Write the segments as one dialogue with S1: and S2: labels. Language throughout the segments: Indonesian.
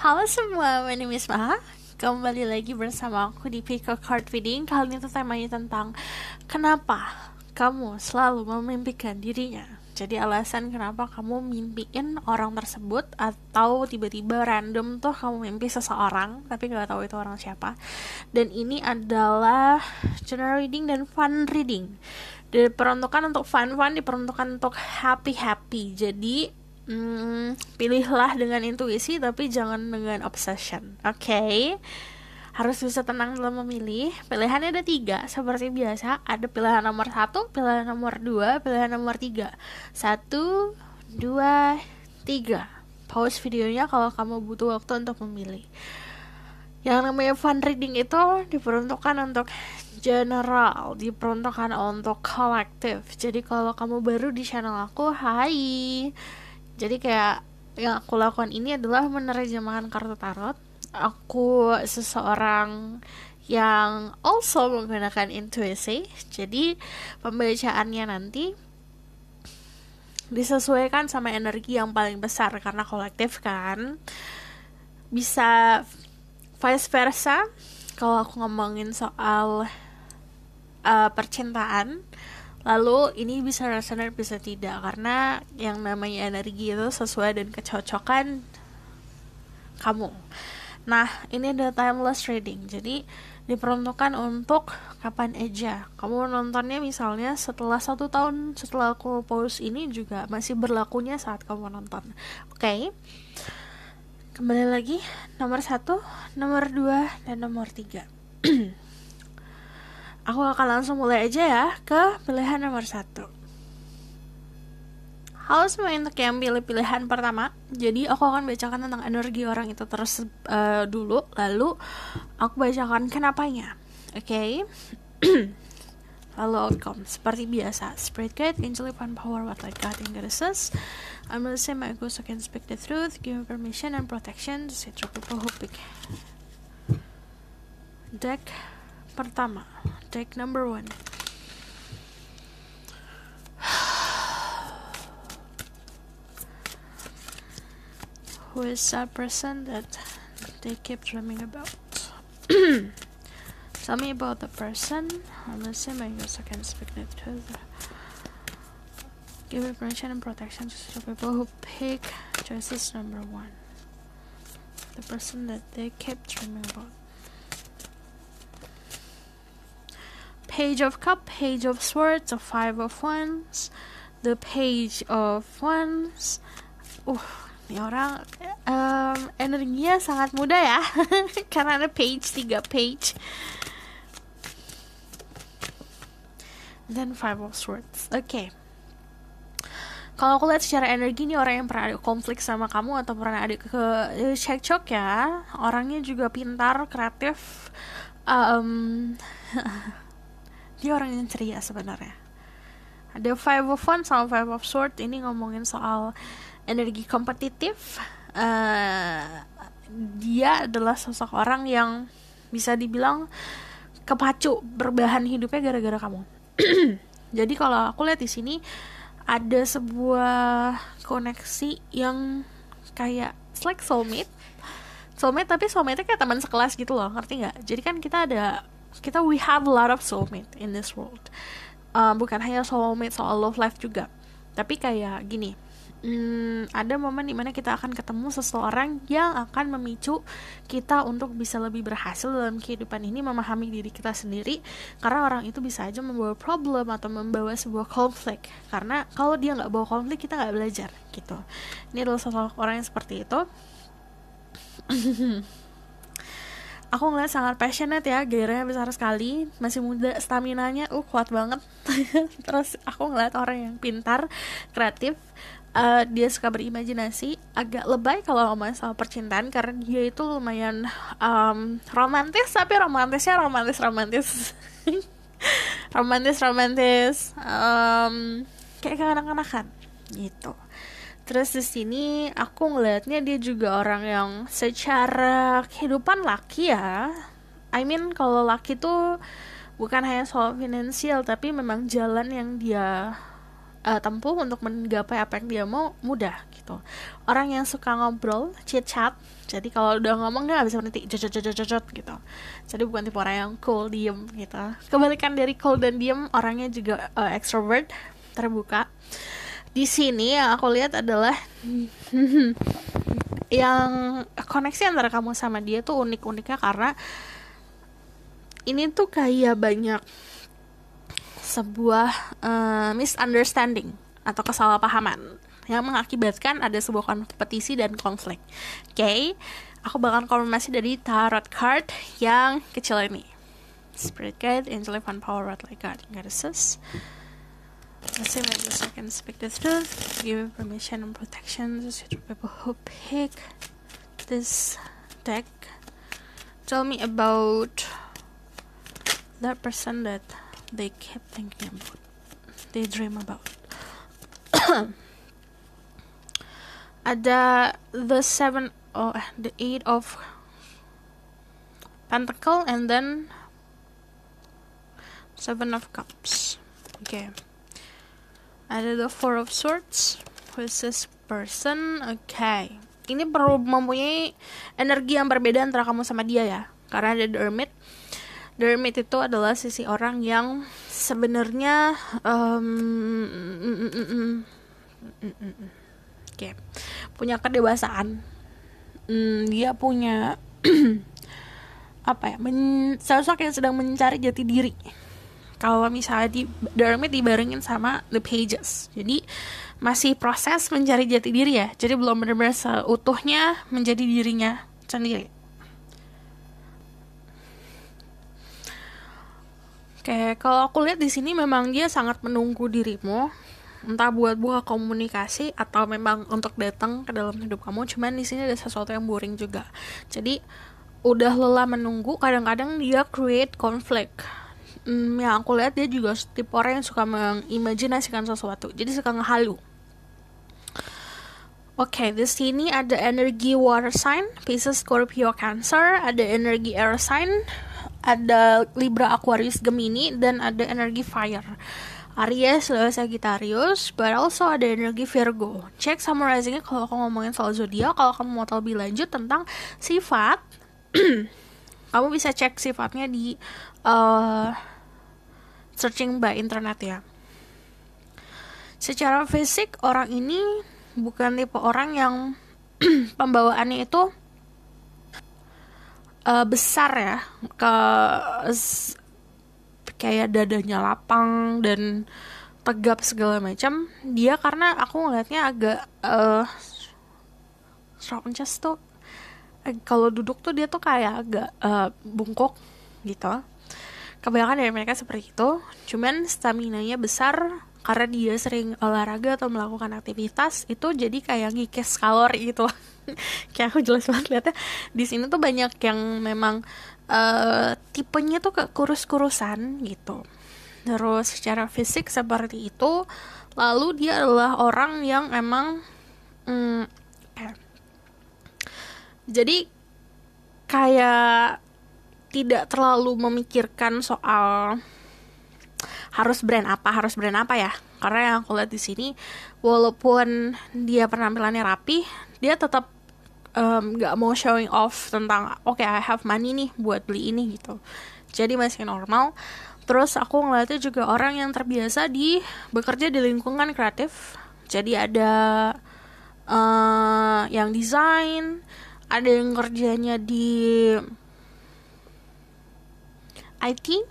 S1: Halo semua, my name is Maha Kembali lagi bersama aku di Pick a Card Reading Kali ini tuh temanya tentang Kenapa kamu selalu memimpikan dirinya Jadi alasan kenapa kamu mimpiin orang tersebut Atau tiba-tiba random tuh kamu mimpi seseorang Tapi gak tahu itu orang siapa Dan ini adalah general reading dan fun reading Diperuntukkan untuk fun-fun, diperuntukkan untuk happy-happy Jadi hmm, pilihlah dengan intuisi tapi jangan dengan obsession oke okay? harus bisa tenang dalam memilih pilihannya ada tiga seperti biasa ada pilihan nomor satu pilihan nomor dua pilihan nomor tiga satu dua tiga pause videonya kalau kamu butuh waktu untuk memilih yang namanya fun reading itu diperuntukkan untuk general, diperuntukkan untuk kolektif. Jadi kalau kamu baru di channel aku, hai jadi kayak yang aku lakukan ini adalah menerjemahkan kartu tarot aku seseorang yang also menggunakan intuisi jadi pembacaannya nanti disesuaikan sama energi yang paling besar karena kolektif kan bisa vice versa kalau aku ngomongin soal uh, percintaan Lalu ini bisa resonate bisa tidak karena yang namanya energi itu sesuai dan kecocokan kamu. Nah, ini ada timeless reading. Jadi diperuntukkan untuk kapan aja. Kamu nontonnya misalnya setelah satu tahun setelah aku post ini juga masih berlakunya saat kamu nonton. Oke. Okay? Kembali lagi nomor satu, nomor dua, dan nomor tiga. Aku akan langsung mulai aja ya ke pilihan nomor satu. Halo semua untuk yang pilih pilihan pertama Jadi aku akan bacakan tentang energi orang itu terus uh, dulu Lalu aku bacakan kenapanya Oke okay? Lalu outcome Seperti biasa Spread good, angelic upon power what like God in goddesses I'm gonna say my ghost so can speak the truth Give me permission and protection To see a people who pick Deck Take number one. Who is that person that they keep dreaming about? Tell me about the person. i I guess I can speak it to Give information and protection to the people who pick choices number one. The person that they kept dreaming about. Page of Cup, Page of Swords, the Five of Wands, the Page of Wands. Uh, ini orang um, energinya sangat muda ya, karena ada page tiga page. Then Five of Swords. Oke. Okay kalau aku lihat secara energi ini orang yang pernah ada konflik sama kamu atau pernah ada ke cekcok ya orangnya juga pintar kreatif um, dia orang yang ceria sebenarnya ada Five of one sama Five of Sword ini ngomongin soal energi kompetitif uh, dia adalah sosok orang yang bisa dibilang kepacu berbahan hidupnya gara-gara kamu jadi kalau aku lihat di sini ada sebuah koneksi yang kayak it's like soulmate soulmate tapi soulmate kayak teman sekelas gitu loh ngerti nggak jadi kan kita ada kita we have a lot of soulmate in this world uh, bukan hanya soulmate soal love life juga tapi kayak gini hmm, ada momen dimana kita akan ketemu seseorang yang akan memicu kita untuk bisa lebih berhasil dalam kehidupan ini memahami diri kita sendiri karena orang itu bisa aja membawa problem atau membawa sebuah konflik karena kalau dia nggak bawa konflik kita nggak belajar gitu ini adalah sosok orang yang seperti itu aku ngeliat sangat passionate ya gairahnya besar sekali masih muda stamina nya uh kuat banget terus aku ngeliat orang yang pintar kreatif uh, dia suka berimajinasi agak lebay kalau ngomong soal percintaan karena dia itu lumayan um, romantis tapi romantisnya romantis romantis romantis romantis um, kayak kanak-kanakan gitu Terus di sini aku ngelihatnya dia juga orang yang secara kehidupan laki ya. I mean kalau laki tuh bukan hanya soal finansial tapi memang jalan yang dia uh, tempuh untuk menggapai apa yang dia mau mudah gitu. Orang yang suka ngobrol, chit chat. Jadi kalau udah ngomong nggak bisa berhenti, jojot jojot jojot gitu. Jadi bukan tipe orang yang cool diem gitu. Kebalikan dari cool dan diem, orangnya juga uh, extrovert, terbuka di sini yang aku lihat adalah yang koneksi antara kamu sama dia tuh unik-uniknya karena ini tuh kayak banyak sebuah uh, misunderstanding atau kesalahpahaman yang mengakibatkan ada sebuah kompetisi dan konflik. Oke, okay? aku bakal konfirmasi dari tarot card yang kecil ini. Spirit guide, angel, and power, red light guard, goddesses. Let's say that the second speak the truth, give permission and protection to people who pick this deck. Tell me about that person that they keep thinking about, they dream about. Ada the seven or oh, the eight of pentacle and then seven of cups. Okay. ada the four of swords versus this person oke okay. ini perlu mempunyai energi yang berbeda antara kamu sama dia ya karena ada the hermit the hermit itu adalah sisi orang yang sebenarnya um, mm, mm, mm, okay. punya kedewasaan mm, dia punya apa ya men sosok yang sedang mencari jati diri kalau misalnya di dalamnya dibarengin sama The Pages jadi masih proses mencari jati diri ya jadi belum benar-benar seutuhnya menjadi dirinya sendiri Oke, kalau aku lihat di sini memang dia sangat menunggu dirimu, entah buat buka komunikasi atau memang untuk datang ke dalam hidup kamu. Cuman di sini ada sesuatu yang boring juga. Jadi udah lelah menunggu, kadang-kadang dia create conflict hmm, yang aku lihat dia juga tipe orang yang suka mengimajinasikan sesuatu jadi suka ngehalu Oke, okay, di sini ada energi water sign, Pisces, Scorpio, Cancer, ada energi air sign, ada Libra, Aquarius, Gemini, dan ada energi fire. Aries, Leo, Sagittarius, but also ada energi Virgo. Cek summarizingnya kalau aku ngomongin soal zodiak, kalau kamu mau tahu lebih lanjut tentang sifat, kamu bisa cek sifatnya di uh, searching by internet ya. Secara fisik orang ini bukan tipe orang yang pembawaannya itu uh, besar ya ke kayak dadanya lapang dan tegap segala macam dia karena aku ngelihatnya agak uh, strong chest tuh eh, kalau duduk tuh dia tuh kayak agak uh, bungkuk gitu kebanyakan dari mereka seperti itu cuman stamina nya besar karena dia sering olahraga atau melakukan aktivitas itu jadi kayak ngikis kalori gitu kayak aku jelas banget lihatnya di sini tuh banyak yang memang uh, tipenya tuh ke kurus-kurusan gitu terus secara fisik seperti itu lalu dia adalah orang yang emang mm, eh. jadi kayak tidak terlalu memikirkan soal harus brand apa harus brand apa ya karena yang aku lihat di sini walaupun dia penampilannya rapi dia tetap nggak gak mau showing off tentang oke okay, I have money nih buat beli ini gitu jadi masih normal terus aku ngeliatnya juga orang yang terbiasa di bekerja di lingkungan kreatif jadi ada uh, yang desain ada yang kerjanya di IT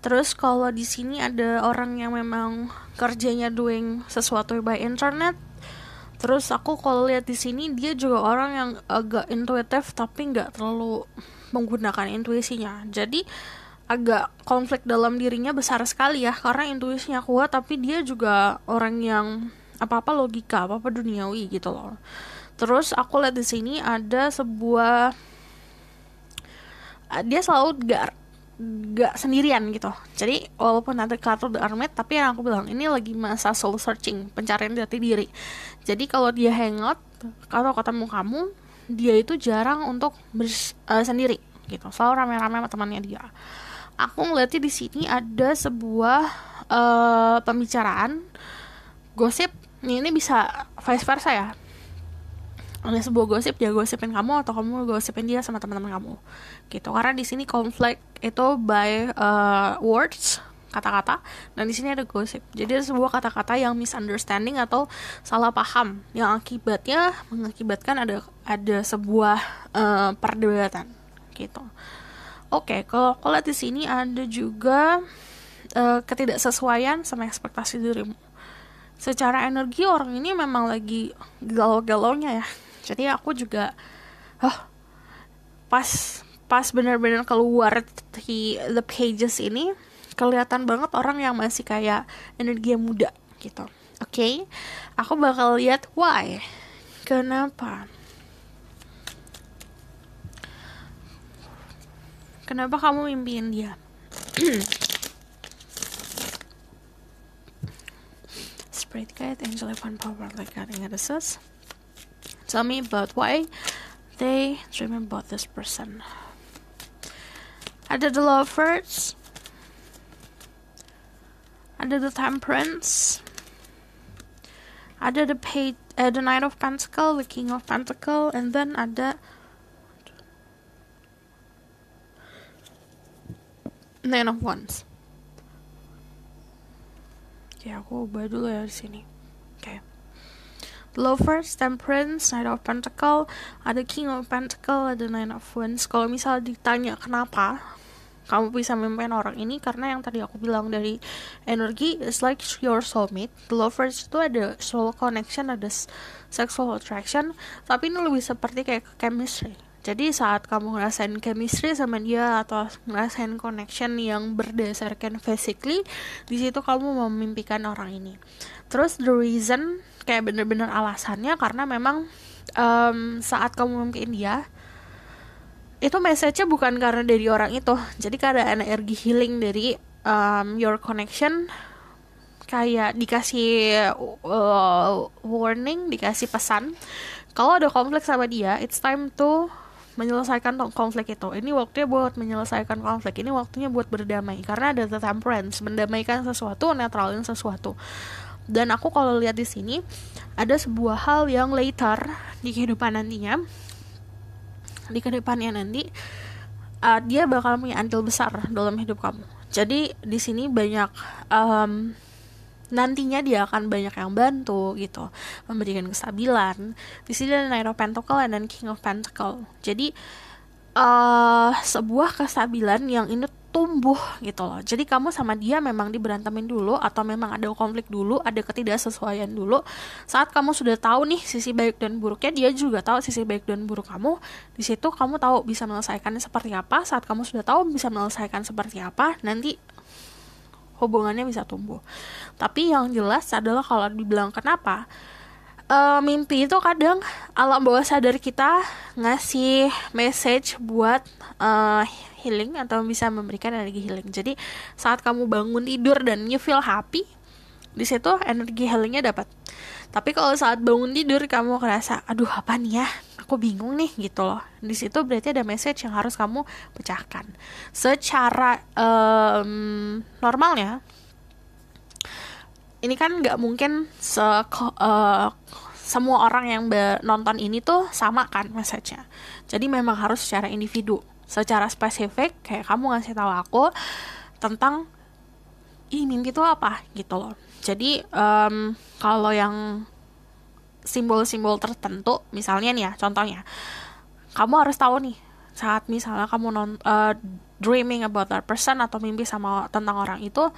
S1: terus kalau di sini ada orang yang memang kerjanya doing sesuatu by internet terus aku kalau lihat di sini dia juga orang yang agak intuitif tapi nggak terlalu menggunakan intuisinya jadi agak konflik dalam dirinya besar sekali ya karena intuisinya kuat tapi dia juga orang yang apa apa logika apa apa duniawi gitu loh terus aku lihat di sini ada sebuah dia selalu gar gak sendirian gitu jadi walaupun ada kartu the army, tapi yang aku bilang ini lagi masa soul searching pencarian jati diri jadi kalau dia hangout kalau ketemu kamu dia itu jarang untuk bers uh, sendiri gitu selalu rame-rame sama temannya dia aku ngeliatnya di sini ada sebuah uh, pembicaraan gosip ini, ini bisa vice versa ya ada sebuah gosip dia gosipin kamu atau kamu gosipin dia sama teman-teman kamu gitu karena di sini konflik itu by uh, words kata-kata dan di sini ada gosip jadi ada sebuah kata-kata yang misunderstanding atau salah paham yang akibatnya mengakibatkan ada ada sebuah uh, perdebatan gitu oke okay, kalau aku lihat di sini ada juga uh, ketidaksesuaian sama ekspektasi dirimu secara energi orang ini memang lagi galau-galaunya ya jadi aku juga huh, pas pas bener-bener keluar di the pages ini kelihatan banget orang yang masih kayak energi yang muda gitu oke okay? aku bakal lihat why kenapa kenapa kamu mimpiin dia Spirit Guide, Angel One Power, like guiding Tell me about why they dream about this person. I did the love first. I did the temperance. I did the, pay, uh, the knight of pentacle, the king of pentacle, and then I did nine of wands. Yeah, aku ubah dulu ya di sini. Oke. Okay. Lovers, Temperance, Knight of Pentacle, ada King of Pentacle, ada Nine of Wands. Kalau misal ditanya kenapa, kamu bisa memimpin orang ini karena yang tadi aku bilang dari energi it's like your soulmate the lovers itu ada soul connection ada sexual attraction tapi ini lebih seperti kayak chemistry jadi saat kamu ngerasain chemistry sama dia atau ngerasain connection yang berdasarkan physically di situ kamu memimpikan orang ini terus the reason kayak bener-bener alasannya karena memang um, saat kamu mimpiin dia itu message-nya bukan karena dari orang itu jadi karena energi healing dari um, your connection kayak dikasih uh, warning, dikasih pesan. Kalau ada konflik sama dia, it's time to menyelesaikan konflik itu. Ini waktunya buat menyelesaikan konflik. Ini waktunya buat berdamai karena ada the temperance, mendamaikan sesuatu, netralin sesuatu. Dan aku kalau lihat di sini ada sebuah hal yang later di kehidupan nantinya di kedepannya nanti uh, dia bakal punya andil besar dalam hidup kamu jadi di sini banyak um, nantinya dia akan banyak yang bantu gitu memberikan kestabilan di sini ada Nine of Pentacle dan King of Pentacle jadi uh, sebuah kestabilan yang ini tumbuh gitu loh. Jadi kamu sama dia memang diberantemin dulu atau memang ada konflik dulu, ada ketidaksesuaian dulu. Saat kamu sudah tahu nih sisi baik dan buruknya, dia juga tahu sisi baik dan buruk kamu. Di situ kamu tahu bisa menyelesaikannya seperti apa. Saat kamu sudah tahu bisa menyelesaikan seperti apa, nanti hubungannya bisa tumbuh. Tapi yang jelas adalah kalau dibilang kenapa uh, mimpi itu kadang alam bawah sadar kita ngasih message buat uh, healing atau bisa memberikan energi healing jadi saat kamu bangun tidur dan you feel happy di situ energi healingnya dapat tapi kalau saat bangun tidur kamu ngerasa aduh apa nih ya aku bingung nih gitu loh di situ berarti ada message yang harus kamu pecahkan secara um, normalnya ini kan nggak mungkin se uh, semua orang yang nonton ini tuh sama kan message-nya. Jadi memang harus secara individu secara spesifik kayak kamu ngasih tahu aku tentang mimpi itu apa gitu loh jadi um, kalau yang simbol-simbol tertentu misalnya nih ya contohnya kamu harus tahu nih saat misalnya kamu non uh, dreaming about that person atau mimpi sama tentang orang itu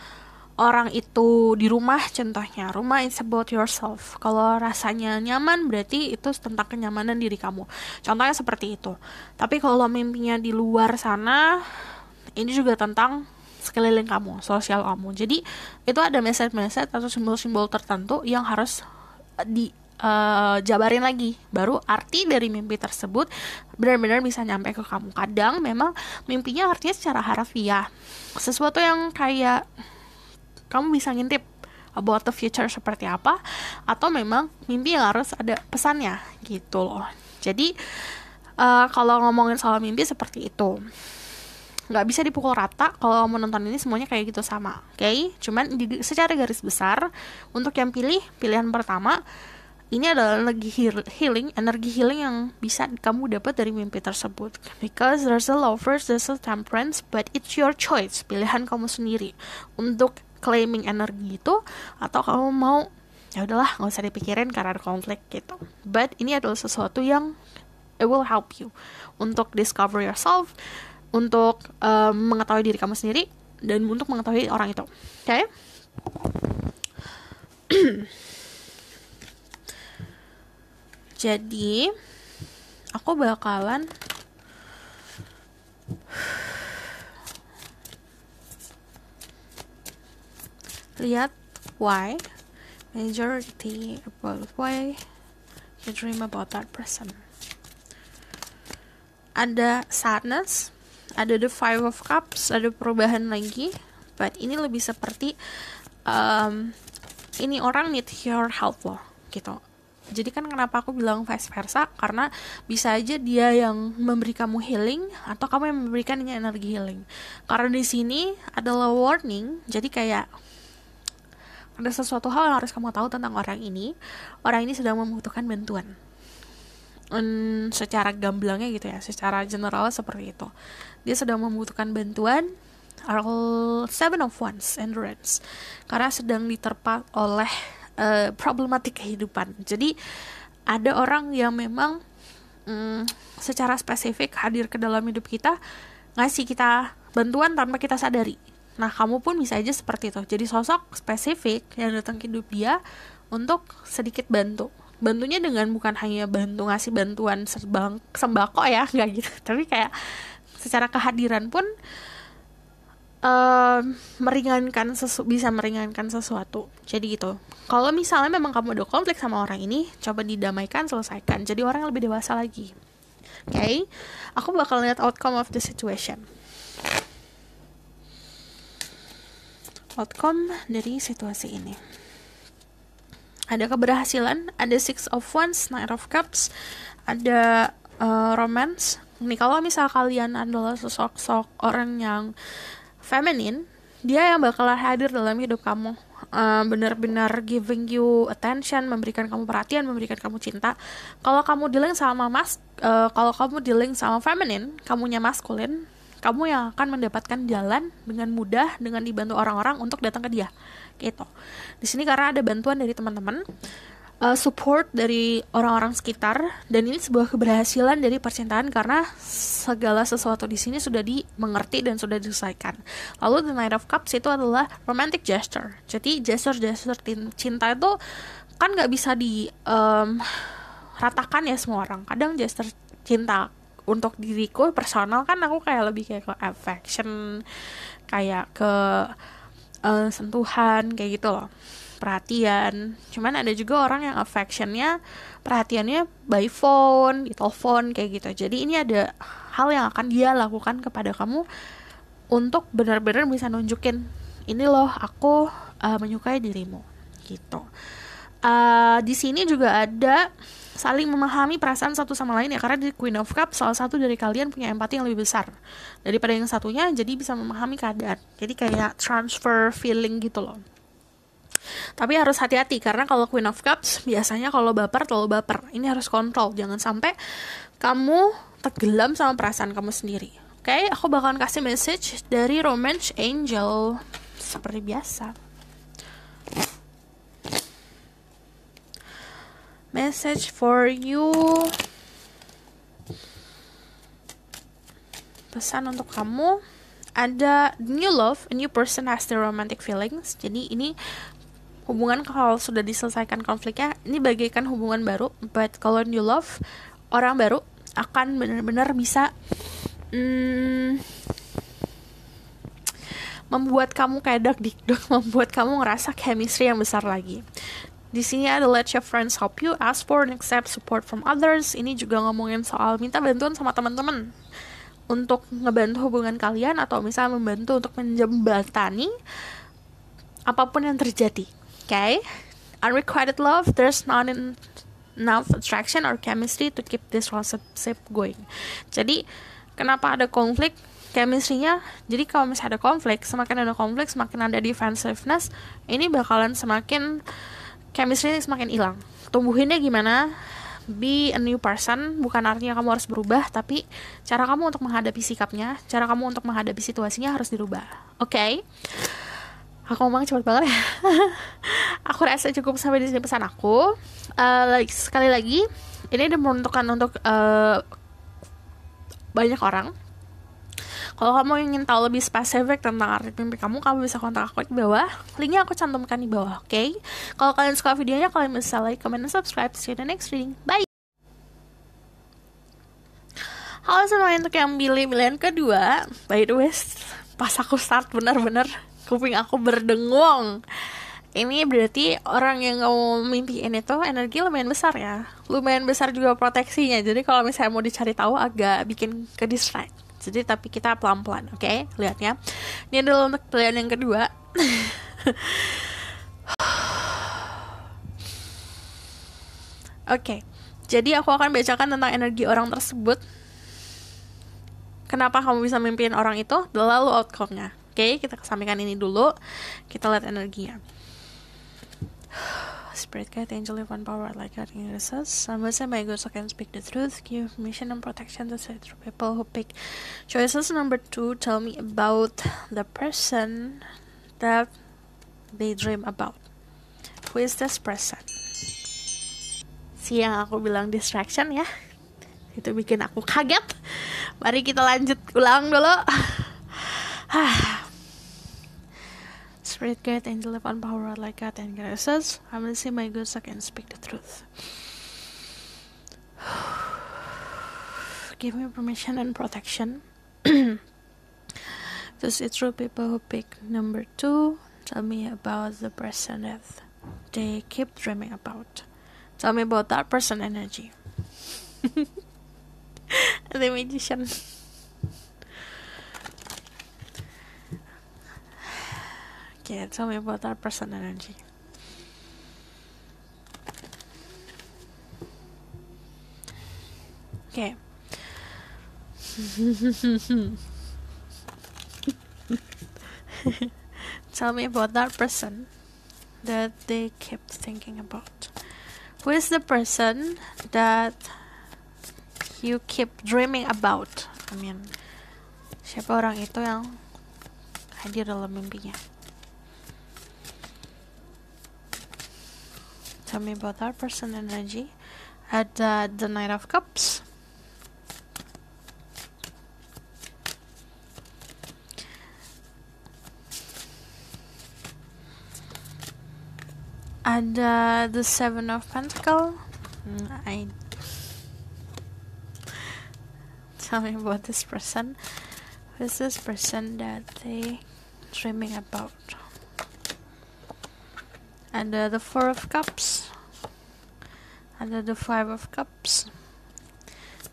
S1: orang itu di rumah contohnya rumah is about yourself kalau rasanya nyaman berarti itu tentang kenyamanan diri kamu contohnya seperti itu tapi kalau mimpinya di luar sana ini juga tentang sekeliling kamu sosial kamu jadi itu ada message-message atau simbol-simbol tertentu yang harus eh, di uh, jabarin lagi baru arti dari mimpi tersebut benar-benar bisa nyampe ke kamu kadang memang mimpinya artinya secara harfiah sesuatu yang kayak kamu bisa ngintip about the future seperti apa atau memang mimpi yang harus ada pesannya gitu loh jadi uh, kalau ngomongin soal mimpi seperti itu nggak bisa dipukul rata kalau menonton ini semuanya kayak gitu sama oke okay? cuman di, secara garis besar untuk yang pilih pilihan pertama ini adalah energi healing, energi healing yang bisa kamu dapat dari mimpi tersebut. Because there's a lovers, there's a temperance, but it's your choice, pilihan kamu sendiri untuk claiming energi itu atau kamu mau ya udahlah nggak usah dipikirin karena ada konflik gitu but ini adalah sesuatu yang it will help you untuk discover yourself untuk um, mengetahui diri kamu sendiri dan untuk mengetahui orang itu oke okay? jadi aku bakalan lihat why majority about why you dream about that person ada sadness ada the five of cups ada perubahan lagi but ini lebih seperti um, ini orang need your help loh gitu jadi kan kenapa aku bilang vice versa karena bisa aja dia yang memberi kamu healing atau kamu yang memberikan energi healing karena di sini adalah warning jadi kayak ada sesuatu hal yang harus kamu tahu tentang orang ini orang ini sedang membutuhkan bantuan hmm, secara gamblangnya gitu ya secara general seperti itu dia sedang membutuhkan bantuan all Seven of Wands Endurance karena sedang diterpa oleh uh, problematik kehidupan jadi ada orang yang memang mm, secara spesifik hadir ke dalam hidup kita ngasih kita bantuan tanpa kita sadari Nah, kamu pun bisa aja seperti itu. Jadi sosok spesifik yang datang ke hidup dia untuk sedikit bantu. Bantunya dengan bukan hanya bantu ngasih bantuan serbang, sembako ya, nggak gitu. Tapi kayak secara kehadiran pun uh, meringankan sesu bisa meringankan sesuatu. Jadi gitu. Kalau misalnya memang kamu ada konflik sama orang ini, coba didamaikan, selesaikan. Jadi orang yang lebih dewasa lagi. Oke, okay? aku bakal lihat outcome of the situation. outcome dari situasi ini ada keberhasilan ada six of wands nine of cups ada uh, romance nih kalau misal kalian adalah sosok-sosok orang yang feminin dia yang bakal hadir dalam hidup kamu uh, benar-benar giving you attention, memberikan kamu perhatian, memberikan kamu cinta. Kalau kamu dealing sama mas, uh, kalau kamu dealing sama feminine kamunya maskulin, kamu yang akan mendapatkan jalan dengan mudah dengan dibantu orang-orang untuk datang ke dia gitu di sini karena ada bantuan dari teman-teman uh, support dari orang-orang sekitar dan ini sebuah keberhasilan dari percintaan karena segala sesuatu di sini sudah dimengerti dan sudah diselesaikan. Lalu the night of Cups itu adalah romantic gesture. Jadi gesture-gesture cinta itu kan nggak bisa di um, ratakan ya semua orang. Kadang gesture cinta untuk diriku personal kan aku kayak lebih kayak ke affection kayak ke uh, sentuhan kayak gitu loh perhatian cuman ada juga orang yang affectionnya perhatiannya by phone di telepon kayak gitu jadi ini ada hal yang akan dia lakukan kepada kamu untuk benar-benar bisa nunjukin ini loh aku uh, menyukai dirimu gitu uh, di sini juga ada saling memahami perasaan satu sama lain ya karena di Queen of Cups salah satu dari kalian punya empati yang lebih besar daripada yang satunya jadi bisa memahami keadaan jadi kayak transfer feeling gitu loh tapi harus hati-hati karena kalau Queen of Cups biasanya kalau baper terlalu baper ini harus kontrol jangan sampai kamu tergelam sama perasaan kamu sendiri oke okay? aku bakalan kasih message dari Romance Angel seperti biasa message for you pesan untuk kamu ada new love a new person has the romantic feelings jadi ini hubungan kalau sudah diselesaikan konfliknya ini bagaikan hubungan baru but kalau new love orang baru akan benar-benar bisa hmm, membuat kamu kayak dak dok, membuat kamu ngerasa chemistry yang besar lagi di sini ada let your friends help you, ask for and accept support from others. Ini juga ngomongin soal minta bantuan sama teman-teman untuk ngebantu hubungan kalian atau misalnya membantu untuk menjembatani apapun yang terjadi. Oke? Okay? Unrequited love, there's not enough attraction or chemistry to keep this relationship going. Jadi, kenapa ada konflik? chemistry-nya jadi kalau misalnya ada konflik semakin ada konflik semakin ada defensiveness ini bakalan semakin chemistry semakin hilang tumbuhinnya gimana be a new person bukan artinya kamu harus berubah tapi cara kamu untuk menghadapi sikapnya cara kamu untuk menghadapi situasinya harus dirubah oke okay? aku ngomong cepat banget ya aku rasa cukup sampai di sini pesan aku uh, sekali lagi ini ada menentukan untuk uh, banyak orang kalau kamu ingin tahu lebih spesifik tentang arti mimpi kamu, kamu bisa kontak aku di bawah. Linknya aku cantumkan di bawah, oke? Okay? Kalau kalian suka videonya, kalian bisa like, comment, dan subscribe. See you in the next reading. Bye! Halo semuanya untuk yang pilih pilihan kedua. By the way, pas aku start bener-bener kuping aku berdengung. Ini berarti orang yang mimpi ini tuh energi lumayan besar ya. Lumayan besar juga proteksinya. Jadi kalau misalnya mau dicari tahu agak bikin ke distract. Jadi tapi kita pelan-pelan, oke? okay? Lihat ya. Ini adalah untuk pilihan yang kedua. oke. Okay. Jadi aku akan bacakan tentang energi orang tersebut. Kenapa kamu bisa mimpiin orang itu? Lalu outcome-nya. Oke, okay? kita kesampingkan ini dulu. Kita lihat energinya. Spirit guide, angel, one power, like God in Jesus. Someone say, My God, so can speak the truth, give mission and protection to say through people who pick choices. Number two, tell me about the person that they dream about. Who is this person? Si yang aku bilang distraction ya, itu bikin aku kaget. Mari kita lanjut ulang dulu. Ah. Spirit God and live on power like God and graces. I will see my good side and speak the truth. Give me permission and protection. to see people who pick number two. Tell me about the person that they keep dreaming about. Tell me about that person energy. the magician. Okay, tell me about that person energy. Okay. tell me about that person that they kept thinking about. Who is the person that you keep dreaming about? I mean, siapa orang itu yang hadir dalam mimpinya? tell me about that person energy at uh, the Knight of Cups. And uh, the Seven of Pentacles. Mm, I tell me about this person. Who is this person that they dreaming about? and uh, the four of cups and the five of cups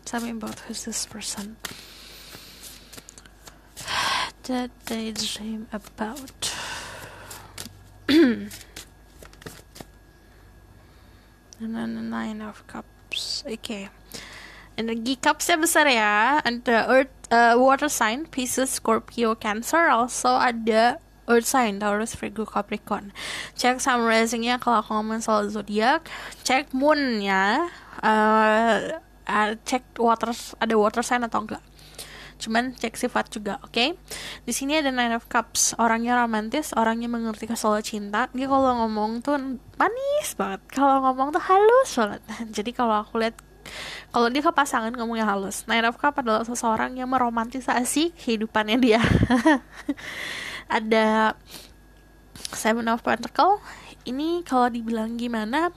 S1: tell me about who's this person that dream about and then the nine of cups okay and the cups ya besar ya and the earth uh, water sign Pisces Scorpio Cancer also ada Earth sign Taurus Virgo Capricorn cek sun risingnya kalau aku ngomong soal zodiak cek moonnya uh, eh, uh, eh, cek water ada water sign atau enggak cuman cek sifat juga oke okay? di sini ada nine of cups orangnya romantis orangnya mengerti soal cinta dia kalau ngomong tuh manis banget kalau ngomong tuh halus banget jadi kalau aku lihat kalau dia ke pasangan ngomongnya halus. Nine of Cups adalah seseorang yang meromantisasi kehidupannya dia. ada Seven of Pentacles ini kalau dibilang gimana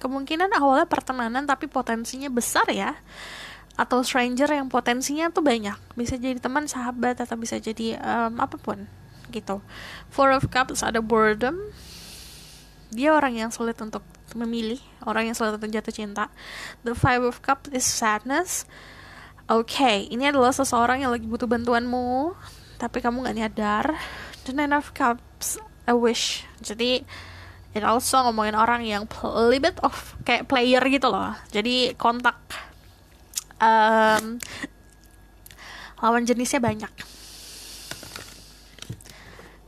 S1: kemungkinan awalnya pertemanan tapi potensinya besar ya atau stranger yang potensinya tuh banyak bisa jadi teman sahabat atau bisa jadi um, apapun gitu Four of Cups ada boredom dia orang yang sulit untuk memilih orang yang sulit untuk jatuh cinta The Five of Cups is sadness Oke, okay, ini adalah seseorang yang lagi butuh bantuanmu, tapi kamu nggak nyadar the nine of cups I wish jadi it also ngomongin orang yang a little bit of kayak player gitu loh jadi kontak um, lawan jenisnya banyak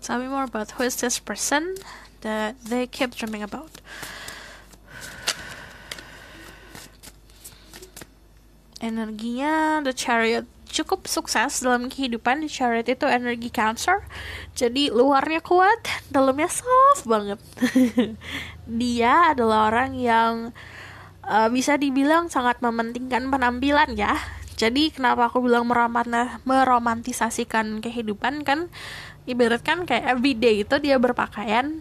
S1: tell me more about who is this person that they keep dreaming about energinya the chariot cukup sukses dalam kehidupan Charity itu energi cancer jadi luarnya kuat dalamnya soft banget dia adalah orang yang uh, bisa dibilang sangat mementingkan penampilan ya jadi kenapa aku bilang meromantisasikan kehidupan kan kan kayak everyday itu dia berpakaian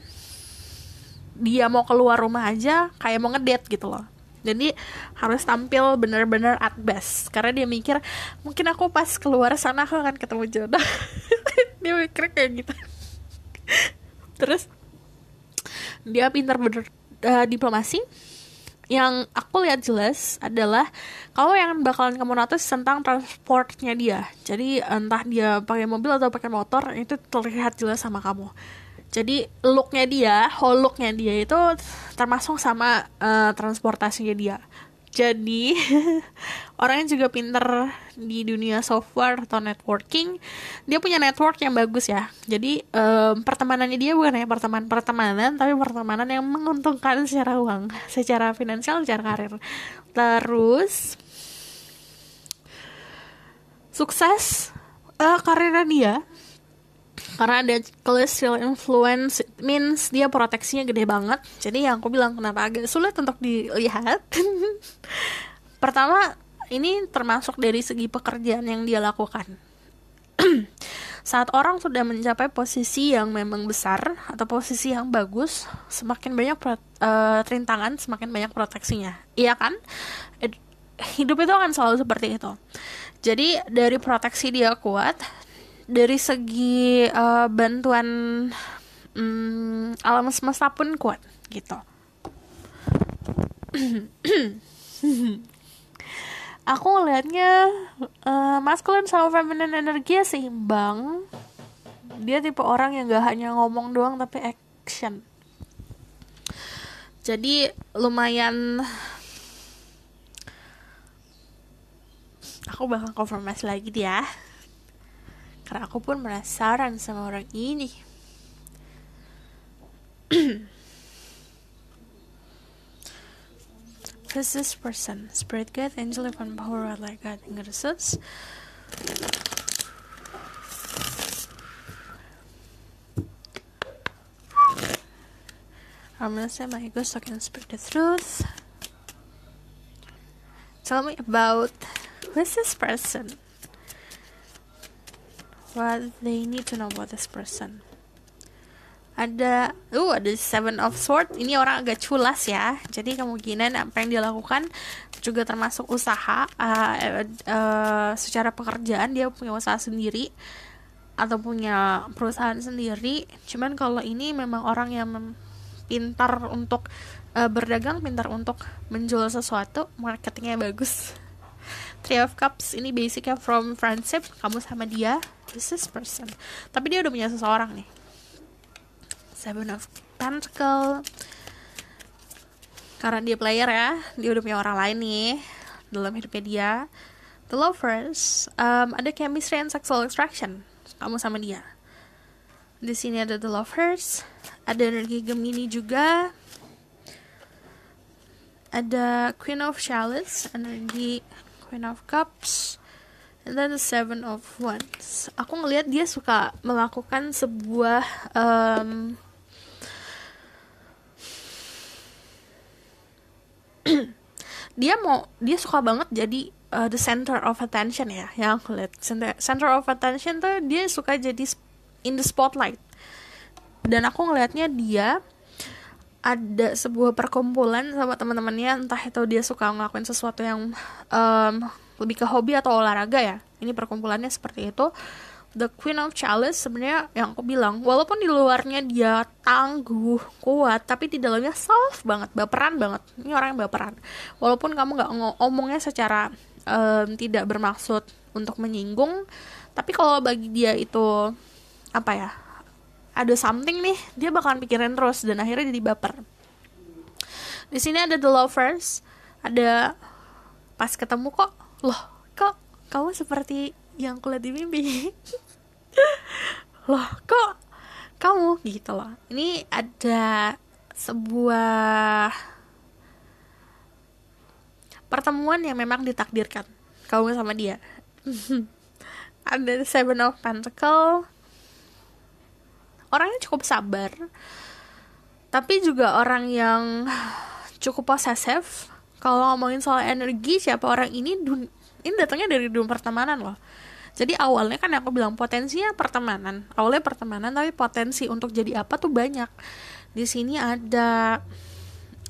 S1: dia mau keluar rumah aja kayak mau ngedate gitu loh jadi harus tampil bener-bener at best karena dia mikir mungkin aku pas keluar sana aku akan ketemu jodoh dia mikir kayak gitu terus dia pinter bener uh, diplomasi yang aku lihat jelas adalah kalau yang bakalan kamu notice tentang transportnya dia jadi entah dia pakai mobil atau pakai motor itu terlihat jelas sama kamu jadi looknya dia whole looknya dia itu termasuk sama uh, transportasinya dia jadi orangnya juga pinter di dunia software atau networking dia punya network yang bagus ya jadi um, pertemanannya dia bukan hanya pertemanan pertemanan tapi pertemanan yang menguntungkan secara uang secara finansial secara karir terus sukses uh, karirnya dia karena ada cholesterol influence means dia proteksinya gede banget jadi yang aku bilang kenapa agak sulit untuk dilihat pertama ini termasuk dari segi pekerjaan yang dia lakukan saat orang sudah mencapai posisi yang memang besar atau posisi yang bagus semakin banyak uh, rintangan semakin banyak proteksinya iya kan hidup itu akan selalu seperti itu jadi dari proteksi dia kuat dari segi uh, bantuan um, alam semesta pun kuat gitu aku ngelihatnya uh, eh, maskulin sama feminine energi ya seimbang dia tipe orang yang gak hanya ngomong doang tapi action jadi lumayan aku bakal konfirmasi lagi dia. Ya. Karena aku pun penasaran sama orang ini. Who's this person? Spirit good, angel, and power like God in I'm gonna say my ego so I can speak the truth. Tell me about who's this person? what they need to know about this person ada uh ada seven of Swords. ini orang agak culas ya jadi kemungkinan apa yang dia lakukan juga termasuk usaha uh, uh, uh, secara pekerjaan dia punya usaha sendiri atau punya perusahaan sendiri cuman kalau ini memang orang yang pintar untuk uh, berdagang pintar untuk menjual sesuatu marketingnya bagus Three of Cups ini basicnya from friendship kamu sama dia this is person tapi dia udah punya seseorang nih Seven of Pentacles karena dia player ya dia udah punya orang lain nih dalam hidupnya dia the lovers um, ada chemistry and sexual attraction kamu sama dia di sini ada the lovers ada energi gemini juga ada queen of chalice energi Queen of Cups and then the Seven of Wands. Aku ngelihat dia suka melakukan sebuah um, dia mau dia suka banget jadi uh, the center of attention ya yang aku lihat center, center of attention tuh dia suka jadi in the spotlight dan aku ngelihatnya dia ada sebuah perkumpulan sama teman-temannya entah itu dia suka ngelakuin sesuatu yang um, lebih ke hobi atau olahraga ya ini perkumpulannya seperti itu The Queen of Chalice sebenarnya yang aku bilang walaupun di luarnya dia tangguh kuat tapi di dalamnya soft banget baperan banget ini orang yang baperan walaupun kamu nggak ngomongnya secara um, tidak bermaksud untuk menyinggung tapi kalau bagi dia itu apa ya ada something nih dia bakalan pikirin terus dan akhirnya jadi baper di sini ada the lovers ada pas ketemu kok loh kok kamu seperti yang kulihat di mimpi loh kok kamu gitu loh ini ada sebuah pertemuan yang memang ditakdirkan kamu sama dia ada seven of pentacle orangnya cukup sabar tapi juga orang yang cukup posesif kalau ngomongin soal energi siapa orang ini ini datangnya dari dunia pertemanan loh jadi awalnya kan aku bilang potensinya pertemanan awalnya pertemanan tapi potensi untuk jadi apa tuh banyak di sini ada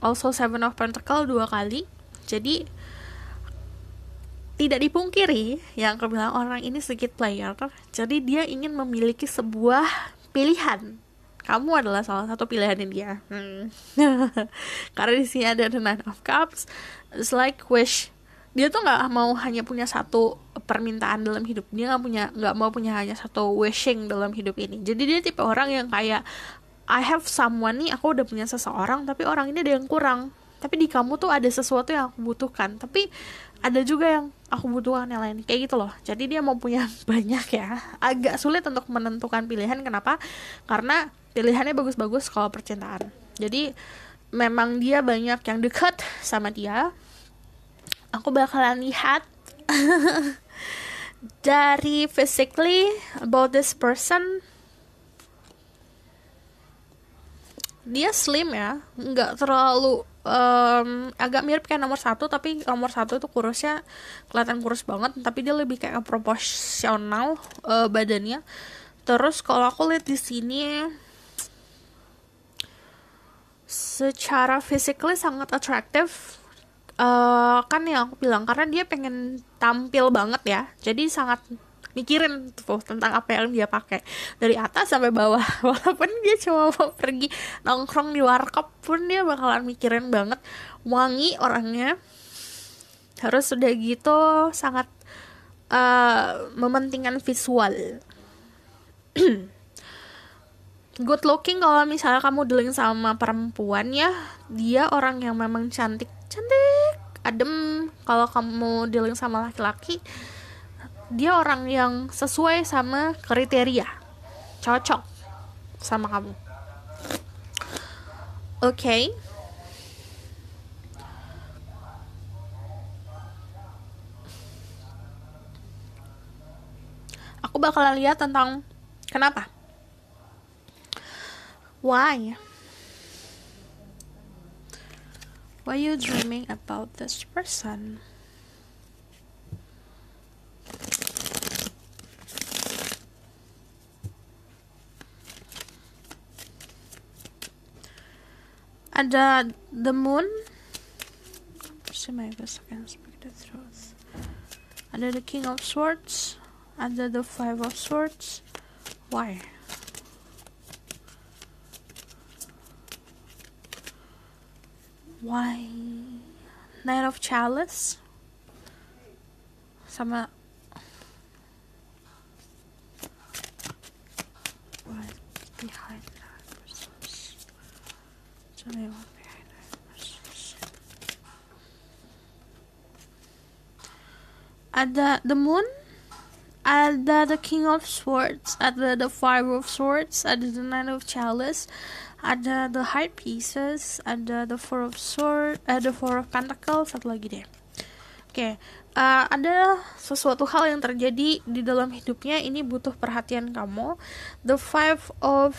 S1: also seven of pentacle dua kali jadi tidak dipungkiri yang aku bilang orang ini sedikit player jadi dia ingin memiliki sebuah pilihan kamu adalah salah satu pilihan dia ya. hmm. karena di sini ada the nine of cups it's like wish dia tuh nggak mau hanya punya satu permintaan dalam hidup dia nggak punya nggak mau punya hanya satu wishing dalam hidup ini jadi dia tipe orang yang kayak I have someone nih aku udah punya seseorang tapi orang ini ada yang kurang tapi di kamu tuh ada sesuatu yang aku butuhkan tapi ada juga yang aku butuhkan yang lain kayak gitu loh jadi dia mau punya banyak ya agak sulit untuk menentukan pilihan kenapa karena pilihannya bagus-bagus kalau percintaan jadi memang dia banyak yang dekat sama dia aku bakalan lihat dari physically about this person dia slim ya nggak terlalu um, agak mirip kayak nomor satu tapi nomor satu itu kurusnya kelihatan kurus banget tapi dia lebih kayak proporsional uh, badannya terus kalau aku lihat di sini secara physically sangat atraktif uh, eh, kan ya aku bilang karena dia pengen tampil banget ya jadi sangat mikirin tuh tentang apa yang dia pakai dari atas sampai bawah walaupun dia cuma mau pergi nongkrong di warkop pun dia bakalan mikirin banget wangi orangnya harus sudah gitu sangat uh, mementingkan visual good looking kalau misalnya kamu dealing sama perempuan ya dia orang yang memang cantik cantik adem kalau kamu dealing sama laki-laki dia orang yang sesuai sama kriteria cocok sama kamu oke okay. aku bakal lihat tentang kenapa why why you dreaming about this person and uh, the moon and then the king of swords and then the five of swords why why knight of chalice sama Ada the, moon, ada the, king of swords, ada the, five of swords, ada the nine of chalice, ada the, heart high pieces, ada the, four of sword, ada eh, the four of pentacles, satu lagi deh. Oke, okay. uh, eh, ada sesuatu hal yang terjadi di dalam hidupnya ini butuh perhatian kamu. The five of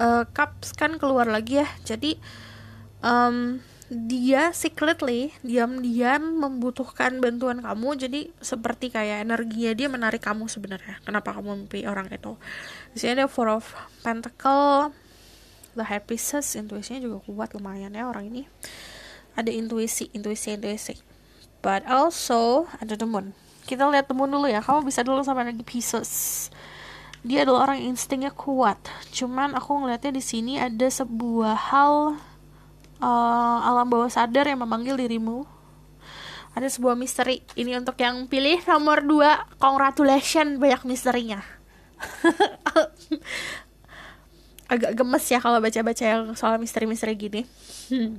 S1: uh, Cups kan keluar lagi ya jadi um, dia secretly diam-diam membutuhkan bantuan kamu jadi seperti kayak energinya dia menarik kamu sebenarnya kenapa kamu mimpi orang itu di sini ada four of pentacle the high pieces intuisinya juga kuat lumayan ya orang ini ada intuisi intuisi intuisi but also ada the moon kita lihat the moon dulu ya kamu bisa dulu sama energi pieces dia adalah orang yang instingnya kuat cuman aku ngelihatnya di sini ada sebuah hal uh, alam bawah sadar yang memanggil dirimu ada sebuah misteri ini untuk yang pilih nomor 2 congratulation banyak misterinya agak gemes ya kalau baca-baca yang soal misteri-misteri gini hmm.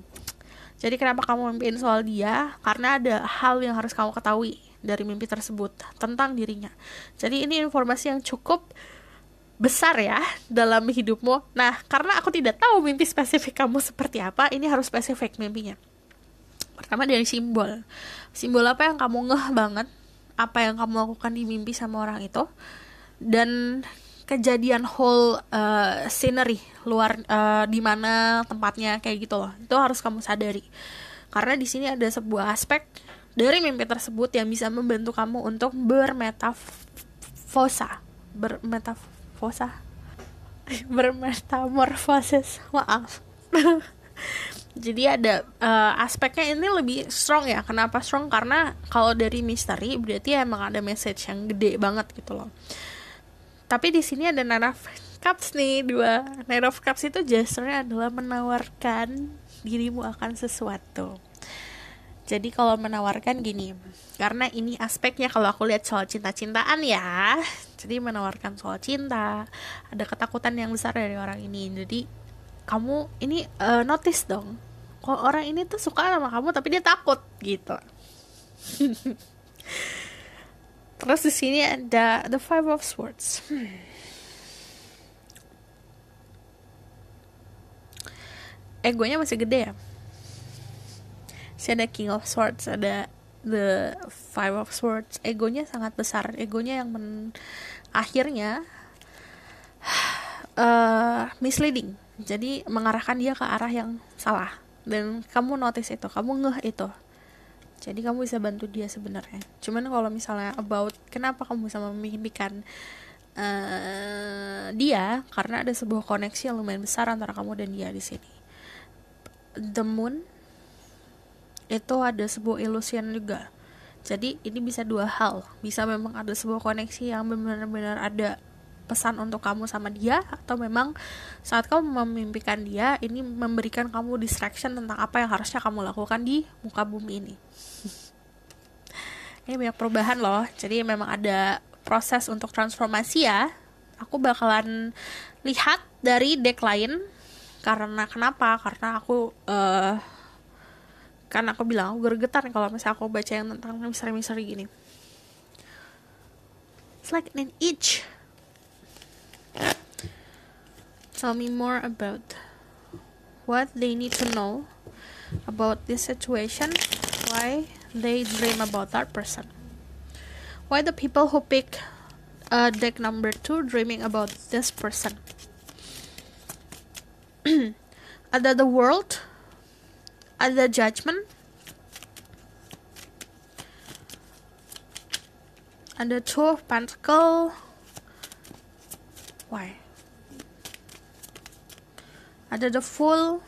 S1: jadi kenapa kamu mimpiin soal dia karena ada hal yang harus kamu ketahui dari mimpi tersebut tentang dirinya. Jadi ini informasi yang cukup besar ya dalam hidupmu. Nah, karena aku tidak tahu mimpi spesifik kamu seperti apa, ini harus spesifik mimpinya. Pertama dari simbol. Simbol apa yang kamu ngeh banget, apa yang kamu lakukan di mimpi sama orang itu, dan kejadian whole uh, scenery luar uh, di mana tempatnya kayak gitu loh. Itu harus kamu sadari. Karena di sini ada sebuah aspek dari mimpi tersebut yang bisa membantu kamu untuk bermetafosa bermetafosa bermetamorfosis maaf jadi ada uh, aspeknya ini lebih strong ya kenapa strong karena kalau dari misteri berarti emang ada message yang gede banget gitu loh tapi di sini ada nine of cups nih dua nine of cups itu gesturnya adalah menawarkan dirimu akan sesuatu jadi kalau menawarkan gini, karena ini aspeknya kalau aku lihat soal cinta-cintaan ya. Jadi menawarkan soal cinta, ada ketakutan yang besar dari orang ini. Jadi kamu ini uh, notice dong. Kalau orang ini tuh suka sama kamu tapi dia takut gitu. Terus di sini ada the five of swords. Hmm. Egonya masih gede ya si ada King of Swords ada the Five of Swords egonya sangat besar egonya yang men akhirnya uh, misleading jadi mengarahkan dia ke arah yang salah dan kamu notice itu kamu ngeh itu jadi kamu bisa bantu dia sebenarnya cuman kalau misalnya about kenapa kamu bisa memimpikan uh, eh, dia karena ada sebuah koneksi yang lumayan besar antara kamu dan dia di sini the moon itu ada sebuah illusion juga jadi ini bisa dua hal bisa memang ada sebuah koneksi yang benar-benar ada pesan untuk kamu sama dia atau memang saat kamu memimpikan dia ini memberikan kamu distraction tentang apa yang harusnya kamu lakukan di muka bumi ini ini banyak perubahan loh jadi memang ada proses untuk transformasi ya aku bakalan lihat dari deck lain karena kenapa karena aku uh, kan aku bilang aku gergetan kalau misalnya aku baca yang tentang misteri-misteri gini it's like an itch tell me more about what they need to know about this situation why they dream about that person why the people who pick uh, deck number two dreaming about this person ada the world ada judgment ada the two of pentacle why ada the full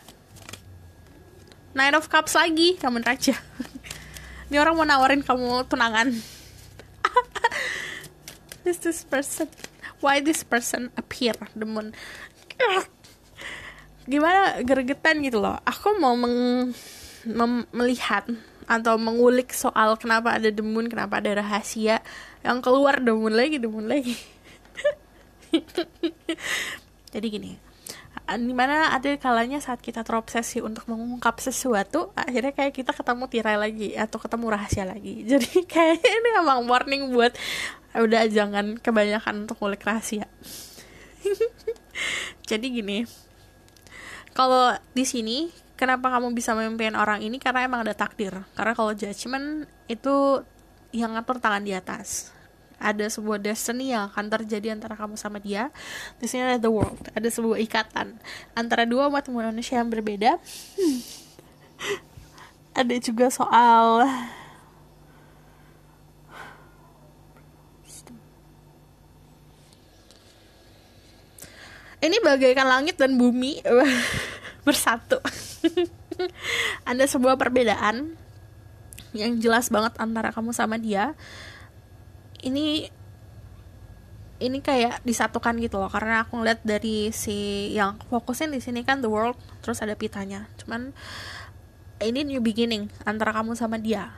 S1: Nine of Cups lagi kamu raja ini orang mau nawarin kamu tunangan this this person why this person appear the moon gimana gergetan gitu loh aku mau meng, mem, melihat atau mengulik soal kenapa ada demun kenapa ada rahasia yang keluar demun lagi demun lagi jadi gini eh, dimana ada kalanya saat kita terobsesi untuk mengungkap sesuatu akhirnya kayak kita ketemu tirai lagi atau ketemu rahasia lagi jadi kayak ini emang warning buat eh, udah jangan kebanyakan untuk ngulik rahasia jadi gini kalau di sini kenapa kamu bisa memimpin orang ini karena emang ada takdir karena kalau judgment itu yang ngatur tangan di atas ada sebuah destiny yang akan terjadi antara kamu sama dia di sini ada the world ada sebuah ikatan antara dua umat manusia yang berbeda hmm. ada juga soal Ini bagaikan langit dan bumi bersatu. Ada sebuah perbedaan yang jelas banget antara kamu sama dia. Ini ini kayak disatukan gitu loh karena aku ngeliat dari si yang fokusnya di sini kan the world terus ada pitanya cuman ini new beginning antara kamu sama dia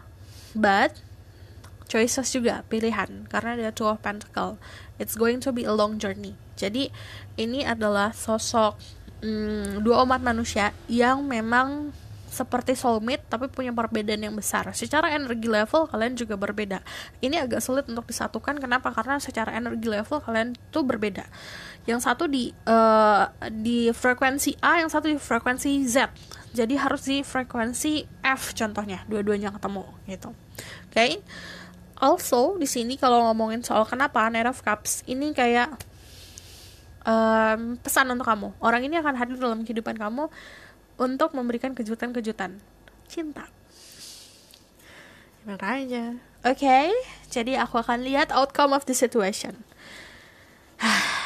S1: but choices juga pilihan karena ada two of pentacle it's going to be a long journey jadi ini adalah sosok hmm, dua umat manusia yang memang seperti soulmate tapi punya perbedaan yang besar. Secara energi level kalian juga berbeda. Ini agak sulit untuk disatukan kenapa? Karena secara energi level kalian tuh berbeda. Yang satu di uh, di frekuensi A, yang satu di frekuensi Z. Jadi harus di frekuensi F contohnya, dua-duanya ketemu gitu. Oke. Okay? also di sini kalau ngomongin soal kenapa Nine of Cups ini kayak um, pesan untuk kamu. Orang ini akan hadir dalam kehidupan kamu untuk memberikan kejutan-kejutan cinta. Makanya. Oke, okay, jadi aku akan lihat outcome of the situation.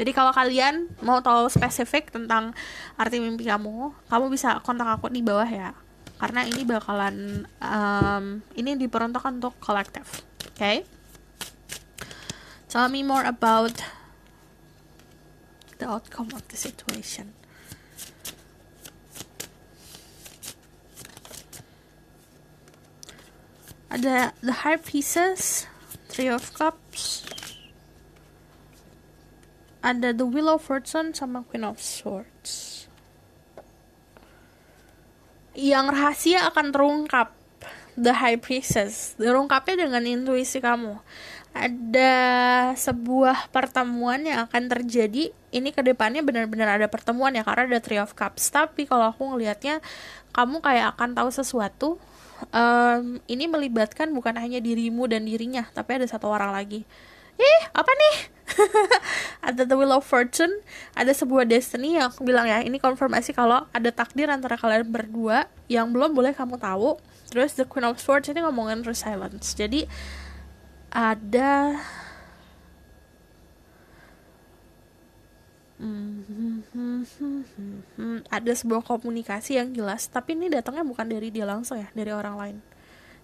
S1: Jadi kalau kalian mau tahu spesifik tentang arti mimpi kamu, kamu bisa kontak aku di bawah ya karena ini bakalan um, ini diperuntukkan untuk kolektif oke okay? tell me more about the outcome of the situation ada the high pieces three of cups ada the wheel of fortune sama queen of swords yang rahasia akan terungkap the high priestess terungkapnya dengan intuisi kamu ada sebuah pertemuan yang akan terjadi ini kedepannya benar-benar ada pertemuan ya karena ada three of cups tapi kalau aku ngelihatnya kamu kayak akan tahu sesuatu um, ini melibatkan bukan hanya dirimu dan dirinya tapi ada satu orang lagi ih apa nih ada The Wheel of Fortune ada sebuah destiny yang aku bilang ya ini konfirmasi kalau ada takdir antara kalian berdua yang belum boleh kamu tahu terus The Queen of Swords ini ngomongin resilience jadi ada ada sebuah komunikasi yang jelas tapi ini datangnya bukan dari dia langsung ya dari orang lain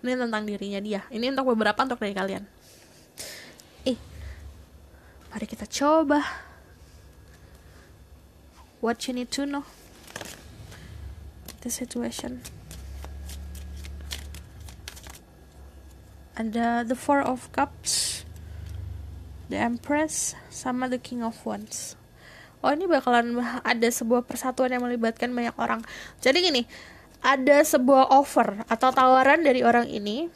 S1: ini tentang dirinya dia ini untuk beberapa untuk dari kalian eh Mari kita coba. What you need to know the situation. Ada the Four of Cups, the Empress, sama the King of Wands. Oh ini bakalan ada sebuah persatuan yang melibatkan banyak orang. Jadi gini, ada sebuah offer atau tawaran dari orang ini.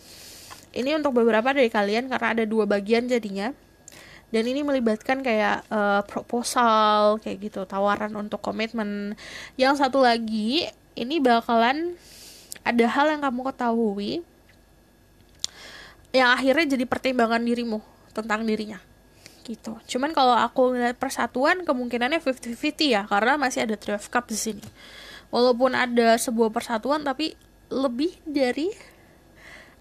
S1: Ini untuk beberapa dari kalian karena ada dua bagian jadinya dan ini melibatkan kayak uh, proposal kayak gitu tawaran untuk komitmen yang satu lagi ini bakalan ada hal yang kamu ketahui yang akhirnya jadi pertimbangan dirimu tentang dirinya gitu cuman kalau aku ngeliat persatuan kemungkinannya 50-50 ya karena masih ada three cup di sini walaupun ada sebuah persatuan tapi lebih dari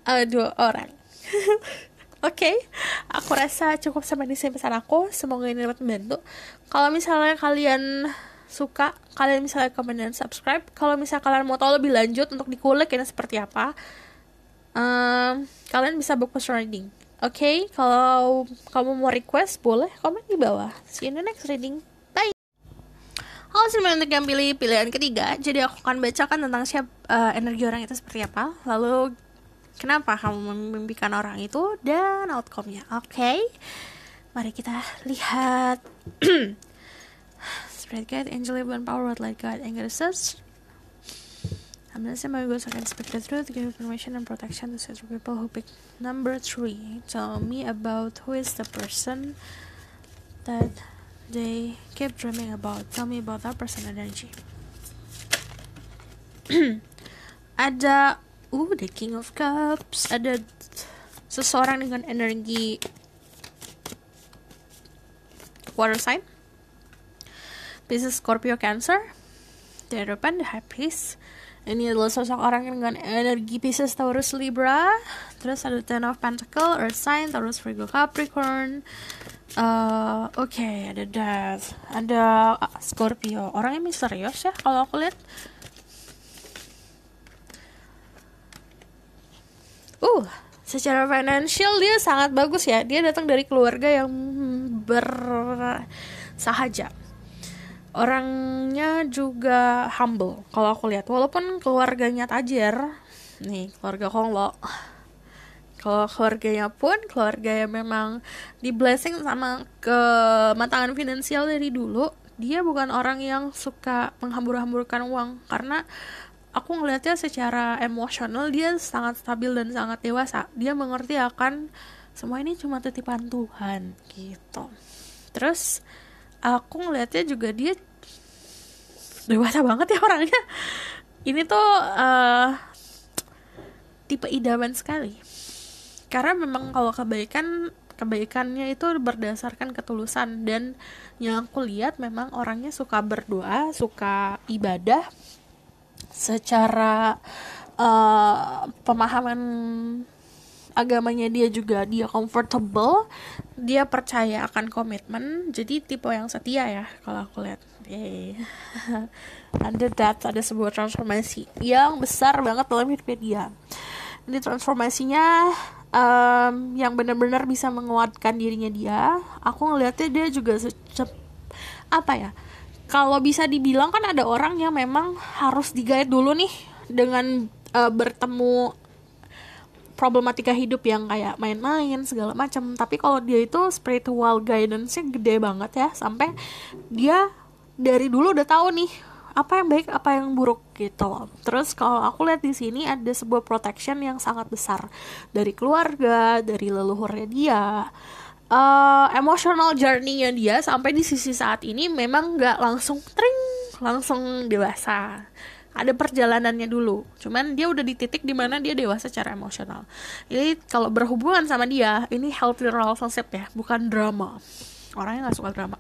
S1: uh, dua orang Oke, okay. aku rasa cukup sampai di sini pesan aku. Semoga ini dapat membantu. Kalau misalnya kalian suka, kalian misalnya komen dan subscribe. Kalau misalnya kalian mau tahu lebih lanjut untuk dikulik ini seperti apa, um, kalian bisa book post reading. Oke, okay? kalau kamu mau request, boleh komen di bawah. See you in the next reading. Bye. Halo, selamat untuk yang pilih pilihan ketiga. Jadi aku akan bacakan tentang siap uh, energi orang itu seperti apa. Lalu kenapa kamu memimpikan orang itu dan outcome-nya. Oke. Okay? Mari kita lihat. Spread guide, angel and power, light guide, anger search. I'm gonna same my I can speak the truth, give information and protection to such people who pick number three. Tell me about who is the person that they keep dreaming about. Tell me about that person energy. Ada uh the king of cups ada seseorang dengan energi water sign Pisces Scorpio Cancer Terapan, the high priest ini adalah sosok orang dengan energi Pisces Taurus Libra terus ada Ten of Pentacle Earth Sign Taurus Virgo Capricorn uh, oke okay, ada Death ada uh, Scorpio orangnya misterius ya kalau aku lihat uh secara financial dia sangat bagus ya dia datang dari keluarga yang bersahaja orangnya juga humble kalau aku lihat walaupun keluarganya tajir nih keluarga konglo kalau keluarganya pun keluarga yang memang di blessing sama kematangan finansial dari dulu dia bukan orang yang suka menghambur-hamburkan uang karena aku ngelihatnya secara emosional dia sangat stabil dan sangat dewasa dia mengerti akan semua ini cuma titipan Tuhan gitu terus aku ngelihatnya juga dia dewasa banget ya orangnya ini tuh uh, tipe idaman sekali karena memang kalau kebaikan kebaikannya itu berdasarkan ketulusan dan yang aku lihat memang orangnya suka berdoa suka ibadah secara uh, pemahaman agamanya dia juga dia comfortable dia percaya akan komitmen jadi tipe yang setia ya kalau aku lihat under that ada sebuah transformasi yang besar banget dalam hidupnya dia ini transformasinya um, yang benar-benar bisa menguatkan dirinya dia aku ngelihatnya dia juga apa ya kalau bisa dibilang kan ada orang yang memang harus digait dulu nih dengan uh, bertemu problematika hidup yang kayak main-main segala macam tapi kalau dia itu spiritual guidance-nya gede banget ya sampai dia dari dulu udah tahu nih apa yang baik apa yang buruk gitu terus kalau aku lihat di sini ada sebuah protection yang sangat besar dari keluarga dari leluhurnya dia uh, eh, emotional journey-nya dia sampai di sisi saat ini memang nggak langsung tring langsung dewasa ada perjalanannya dulu cuman dia udah di titik dimana dia dewasa secara emosional jadi kalau berhubungan sama dia ini healthy relationship ya bukan drama orang yang nggak suka drama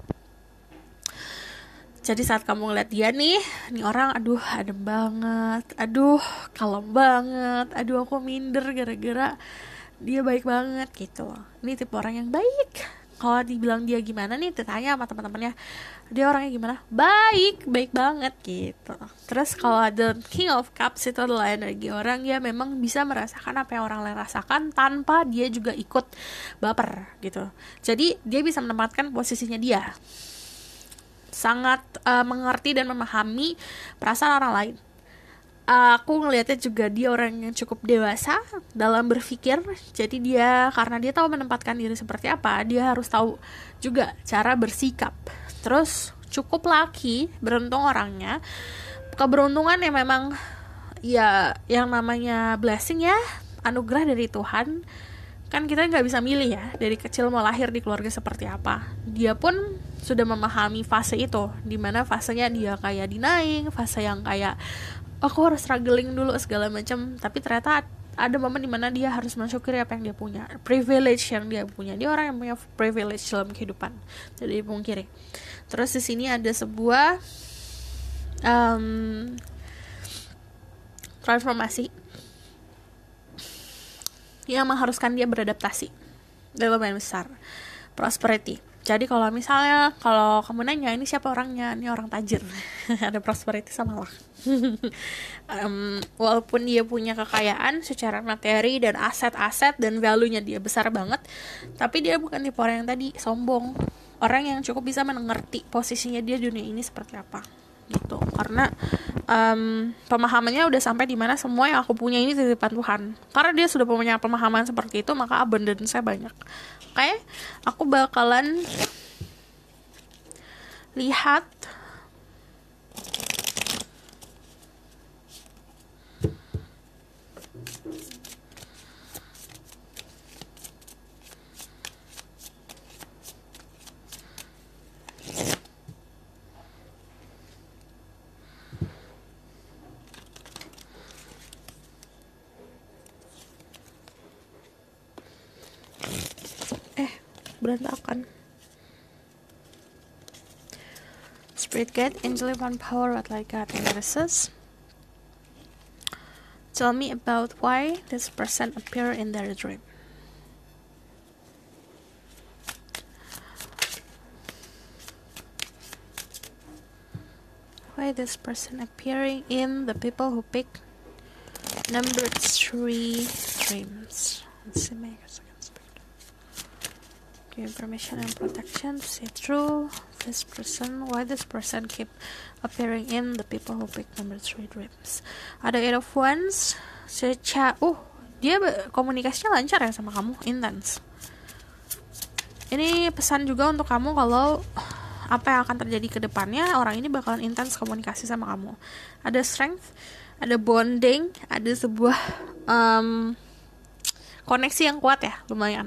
S1: jadi saat kamu ngeliat dia nih, nih orang aduh adem banget, aduh kalem banget, aduh aku minder gara-gara dia baik banget gitu ini tipe orang yang baik kalau dibilang dia gimana nih ditanya sama teman-temannya dia orangnya gimana baik baik banget gitu terus kalau ada king of cups itu adalah energi orang yang memang bisa merasakan apa yang orang lain rasakan tanpa dia juga ikut baper gitu jadi dia bisa menempatkan posisinya dia sangat uh, mengerti dan memahami perasaan orang lain aku ngelihatnya juga dia orang yang cukup dewasa dalam berpikir jadi dia karena dia tahu menempatkan diri seperti apa dia harus tahu juga cara bersikap terus cukup laki beruntung orangnya keberuntungan yang memang ya yang namanya blessing ya anugerah dari Tuhan kan kita nggak bisa milih ya dari kecil mau lahir di keluarga seperti apa dia pun sudah memahami fase itu dimana fasenya dia kayak dinaik fase yang kayak aku harus struggling dulu segala macam tapi ternyata ada momen dimana dia harus mensyukuri apa yang dia punya privilege yang dia punya dia orang yang punya privilege dalam kehidupan jadi pungkiri terus di sini ada sebuah um, transformasi yang mengharuskan dia beradaptasi dalam yang besar prosperity jadi kalau misalnya kalau kamu nanya ini siapa orangnya ini orang tajir ada prosperity sama lah um, walaupun dia punya kekayaan secara materi dan aset-aset dan value-nya dia besar banget tapi dia bukan tipe orang yang tadi sombong orang yang cukup bisa mengerti posisinya dia di dunia ini seperti apa gitu karena um, pemahamannya udah sampai di mana semua yang aku punya ini titipan Tuhan karena dia sudah punya pemahaman seperti itu maka abundance saya banyak oke okay? aku bakalan lihat berantakan Spirit Guide, Angel One Power, Red like God, and Goddesses. Tell me about why this person appear in their dream. Why this person appearing in the people who pick number three dreams? Let's see, information and protection see through this person why this person keep appearing in the people who pick number three dreams ada eight of wands secara uh dia komunikasinya lancar ya sama kamu Intense. ini pesan juga untuk kamu kalau apa yang akan terjadi ke depannya orang ini bakalan intens komunikasi sama kamu ada strength ada bonding ada sebuah um, koneksi yang kuat ya lumayan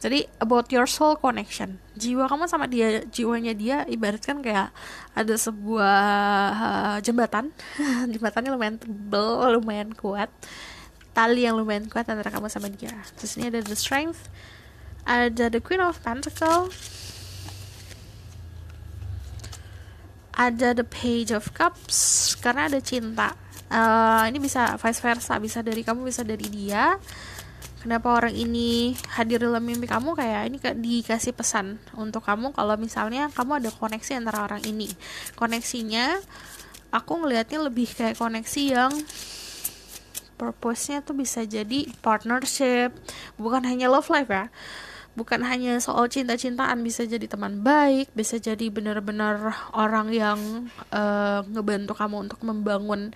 S1: jadi about your soul connection jiwa kamu sama dia jiwanya dia ibaratkan kayak ada sebuah uh, jembatan jembatannya lumayan tebel lumayan kuat tali yang lumayan kuat antara kamu sama dia terus ini ada the strength ada the queen of pentacle ada the page of cups karena ada cinta uh, ini bisa vice versa bisa dari kamu bisa dari dia kenapa orang ini hadir dalam mimpi kamu kayak ini dikasih pesan untuk kamu kalau misalnya kamu ada koneksi antara orang ini koneksinya aku ngelihatnya lebih kayak koneksi yang purpose-nya tuh bisa jadi partnership bukan hanya love life ya bukan hanya soal cinta-cintaan bisa jadi teman baik bisa jadi benar-benar orang yang uh, ngebantu kamu untuk membangun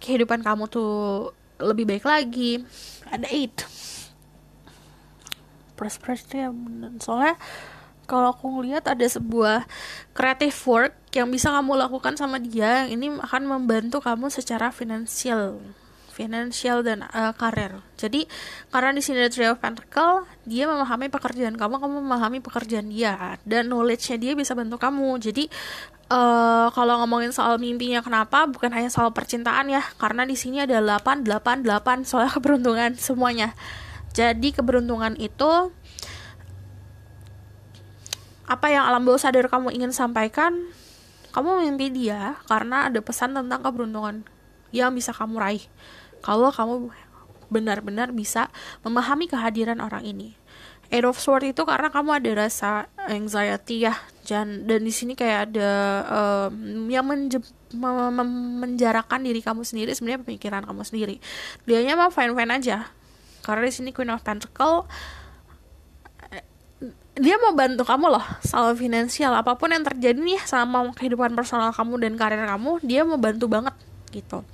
S1: kehidupan kamu tuh lebih baik lagi ada eight press press itu yang bener soalnya kalau aku ngelihat ada sebuah creative work yang bisa kamu lakukan sama dia ini akan membantu kamu secara finansial finansial dan uh, karir. Jadi karena di sini ada trio Pentacle, dia memahami pekerjaan kamu, kamu memahami pekerjaan dia dan knowledge-nya dia bisa bantu kamu. Jadi uh, kalau ngomongin soal mimpinya kenapa bukan hanya soal percintaan ya, karena di sini ada 8 8 8 soal keberuntungan semuanya. Jadi keberuntungan itu apa yang alam bawah sadar kamu ingin sampaikan, kamu mimpi dia karena ada pesan tentang keberuntungan yang bisa kamu raih. Kalau kamu benar-benar bisa memahami kehadiran orang ini. Eight of Sword itu karena kamu ada rasa anxiety ya dan dan di sini kayak ada um, yang menje, menjarakan diri kamu sendiri sebenarnya pemikiran kamu sendiri dianya mah fine fine aja karena di sini Queen of Pentacle eh, dia mau bantu kamu loh soal finansial apapun yang terjadi nih sama kehidupan personal kamu dan karir kamu dia mau bantu banget gitu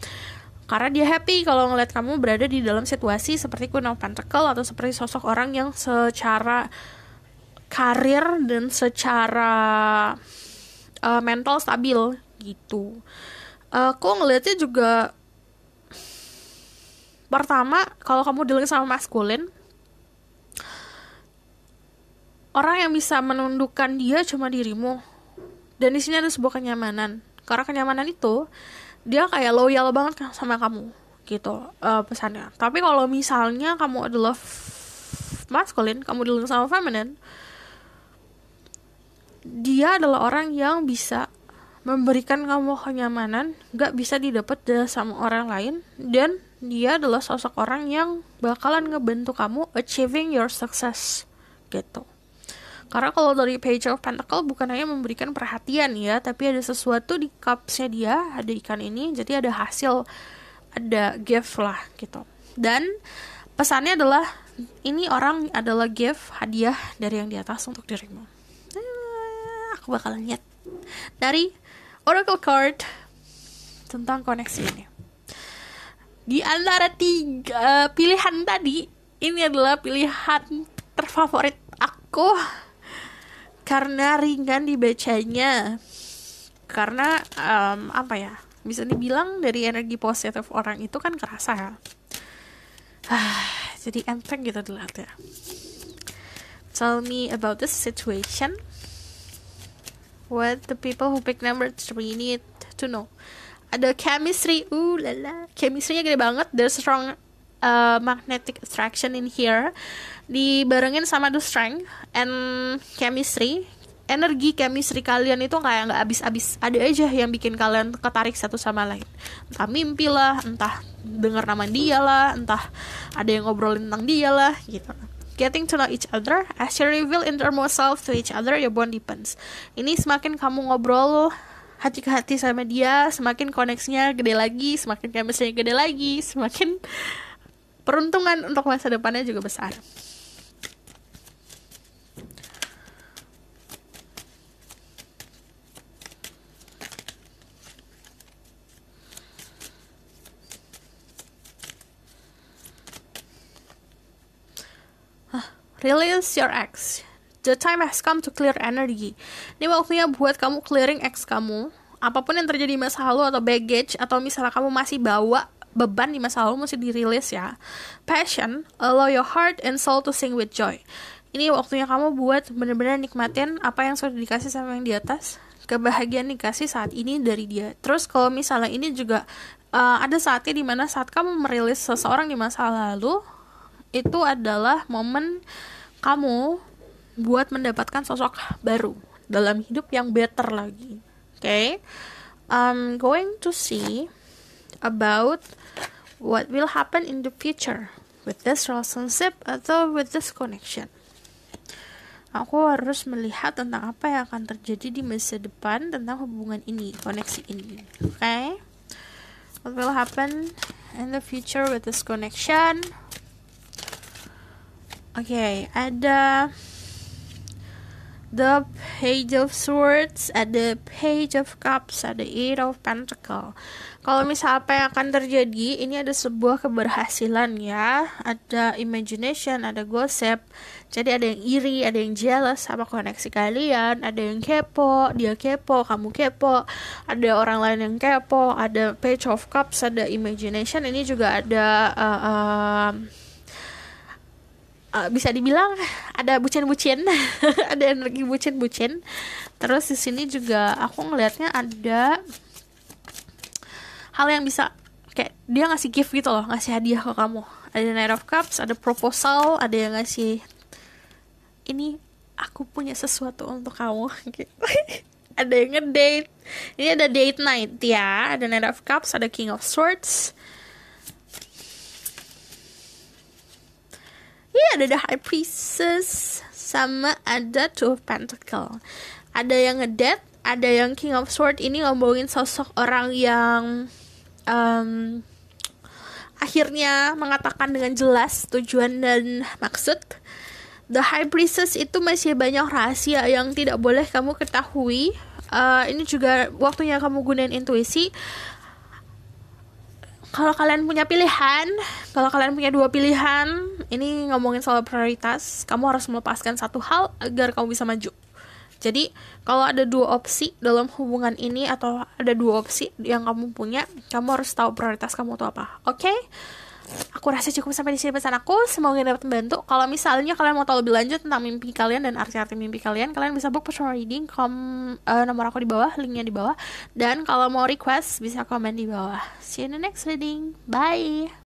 S1: karena dia happy kalau ngeliat kamu berada di dalam situasi seperti Queen of Pentacle atau seperti sosok orang yang secara karir dan secara uh, mental stabil gitu. Uh, aku ngelihatnya juga pertama kalau kamu dealing sama maskulin orang yang bisa menundukkan dia cuma dirimu dan di sini ada sebuah kenyamanan karena kenyamanan itu dia kayak loyal banget sama kamu gitu uh, pesannya tapi kalau misalnya kamu adalah maskulin kamu dealing sama feminine dia adalah orang yang bisa memberikan kamu kenyamanan gak bisa didapat sama orang lain dan dia adalah sosok orang yang bakalan ngebentuk kamu achieving your success gitu. Karena kalau dari Page of Pentacle bukan hanya memberikan perhatian ya, tapi ada sesuatu di cupsnya dia, ada ikan ini, jadi ada hasil, ada gift lah gitu. Dan pesannya adalah ini orang adalah gift hadiah dari yang di atas untuk dirimu. Ah, aku bakalan lihat dari Oracle Card tentang koneksi ini di antara tiga eh, pilihan tadi ini adalah pilihan terfavorit aku karena ringan dibacanya karena um, apa ya bisa dibilang dari energi positif orang itu kan kerasa ya ah, jadi enteng gitu dilihat ya tell me about this situation what the people who pick number three need to know ada chemistry uh lala chemistrynya gede banget there's strong uh, magnetic attraction in here dibarengin sama the strength and chemistry energi chemistry kalian itu kayak nggak abis-abis. ada aja yang bikin kalian ketarik satu sama lain entah mimpi lah entah dengar nama dia lah entah ada yang ngobrolin tentang dia lah gitu Getting to know each other, as you reveal innermost self to each other, your bond deepens. Ini semakin kamu ngobrol hati ke hati sama dia semakin koneksinya gede lagi semakin chemistry gede lagi semakin peruntungan untuk masa depannya juga besar ah, Release your ex. The time has come to clear energy. Ini waktunya buat kamu clearing ex kamu. Apapun yang terjadi di masa lalu atau baggage atau misalnya kamu masih bawa beban di masa lalu mesti dirilis ya. Passion, allow your heart and soul to sing with joy. Ini waktunya kamu buat bener-bener nikmatin apa yang sudah dikasih sama yang di atas. Kebahagiaan dikasih saat ini dari dia. Terus kalau misalnya ini juga uh, ada saatnya dimana saat kamu merilis seseorang di masa lalu, itu adalah momen kamu buat mendapatkan sosok baru dalam hidup yang better lagi. Oke, okay? I'm going to see about what will happen in the future with this relationship atau with this connection. Aku harus melihat tentang apa yang akan terjadi di masa depan tentang hubungan ini, koneksi ini. Oke. Okay? What will happen in the future with this connection? Oke, okay, ada the page of swords, at the page of cups, at the eight of Pentacles. Kalau misal apa yang akan terjadi, ini ada sebuah keberhasilan ya. Ada imagination, ada gosip. Jadi ada yang iri, ada yang jealous sama koneksi kalian, ada yang kepo, dia kepo, kamu kepo, ada orang lain yang kepo, ada page of cups, ada imagination. Ini juga ada uh, uh, uh, bisa dibilang ada bucin-bucin, ada energi bucin-bucin. Terus di sini juga aku ngelihatnya ada hal yang bisa kayak dia ngasih gift gitu loh, ngasih hadiah ke kamu. Ada Knight of Cups, ada proposal, ada yang ngasih ini aku punya sesuatu untuk kamu gitu. ada yang ngedate. Ini ada date night ya, ada Knight of Cups, ada King of Swords, Iya ada The High Priestess sama ada Two of Pentacle. Ada yang ngedead, ada yang King of Sword ini ngomongin sosok orang yang um, akhirnya mengatakan dengan jelas tujuan dan maksud. The High Priestess itu masih banyak rahasia yang tidak boleh kamu ketahui. Uh, ini juga waktunya kamu gunain intuisi kalau kalian punya pilihan kalau kalian punya dua pilihan ini ngomongin soal prioritas kamu harus melepaskan satu hal agar kamu bisa maju jadi kalau ada dua opsi dalam hubungan ini atau ada dua opsi yang kamu punya, kamu harus tahu prioritas kamu itu apa. Oke? Okay? Aku rasa cukup sampai di sini pesan aku. Semoga dapat membantu. Kalau misalnya kalian mau tahu lebih lanjut tentang mimpi kalian dan arti-arti mimpi kalian, kalian bisa book personal reading. Kom uh, nomor aku di bawah, linknya di bawah. Dan kalau mau request bisa komen di bawah. See you in the next reading. Bye.